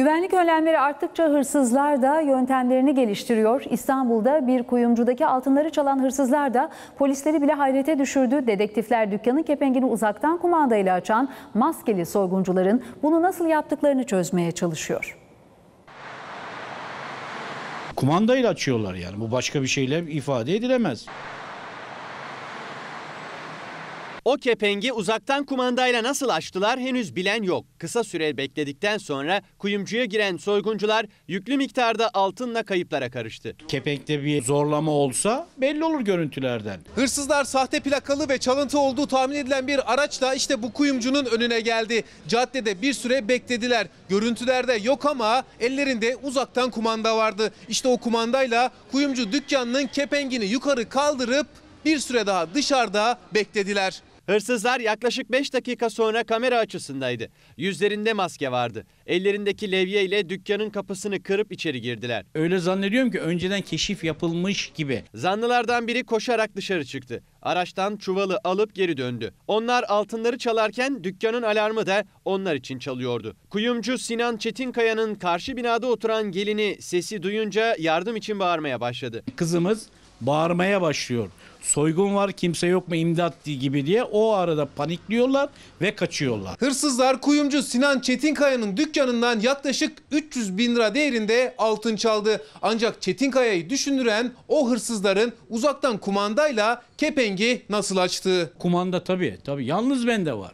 Güvenlik önlemleri arttıkça hırsızlar da yöntemlerini geliştiriyor. İstanbul'da bir kuyumcudaki altınları çalan hırsızlar da polisleri bile hayrete düşürdü. Dedektifler dükkanın kepengini uzaktan kumandayla açan maskeli soyguncuların bunu nasıl yaptıklarını çözmeye çalışıyor. Kumandayla açıyorlar yani bu başka bir şeyle ifade edilemez. O kepengi uzaktan kumandayla nasıl açtılar henüz bilen yok. Kısa süre bekledikten sonra kuyumcuya giren soyguncular yüklü miktarda altınla kayıplara karıştı. Kepenkte bir zorlama olsa belli olur görüntülerden. Hırsızlar sahte plakalı ve çalıntı olduğu tahmin edilen bir araçla işte bu kuyumcunun önüne geldi. Caddede bir süre beklediler. Görüntülerde yok ama ellerinde uzaktan kumanda vardı. İşte o kumandayla kuyumcu dükkanının kepengini yukarı kaldırıp bir süre daha dışarıda beklediler. Hırsızlar yaklaşık 5 dakika sonra kamera açısındaydı. Yüzlerinde maske vardı. Ellerindeki levye ile dükkanın kapısını kırıp içeri girdiler. Öyle zannediyorum ki önceden keşif yapılmış gibi. Zanlılardan biri koşarak dışarı çıktı. Araçtan çuvalı alıp geri döndü. Onlar altınları çalarken dükkanın alarmı da onlar için çalıyordu. Kuyumcu Sinan Çetinkaya'nın karşı binada oturan gelini sesi duyunca yardım için bağırmaya başladı. Kızımız bağırmaya başlıyor. Soygun var kimse yok mu imdat gibi diye o arada panikliyorlar ve kaçıyorlar. Hırsızlar kuyumcu Sinan Çetinkaya'nın dükkanından yaklaşık 300 bin lira değerinde altın çaldı. Ancak Çetinkaya'yı düşündüren o hırsızların uzaktan kumandayla kepenk Ahengi nasıl açtı? Kumanda tabii tabii. Yalnız bende var.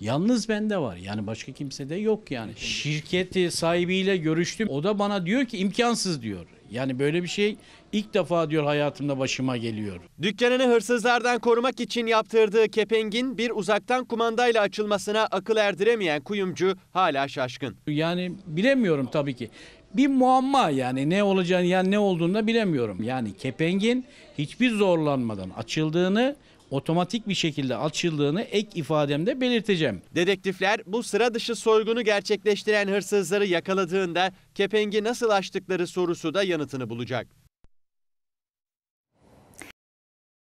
Yalnız bende var. Yani başka kimse de yok yani. Şirketi sahibiyle görüştüm. O da bana diyor ki imkansız diyor. Yani böyle bir şey ilk defa diyor hayatımda başıma geliyor. Dükkanını hırsızlardan korumak için yaptırdığı kepengin bir uzaktan kumandayla açılmasına akıl erdiremeyen kuyumcu hala şaşkın. Yani bilemiyorum tabii ki bir muamma yani ne olacağını yani ne olduğunu da bilemiyorum. Yani kepengin hiçbir zorlanmadan açıldığını otomatik bir şekilde açıldığını ek ifademde belirteceğim. Dedektifler bu sıra dışı soygunu gerçekleştiren hırsızları yakaladığında kepengi nasıl açtıkları sorusu da yanıtını bulacak.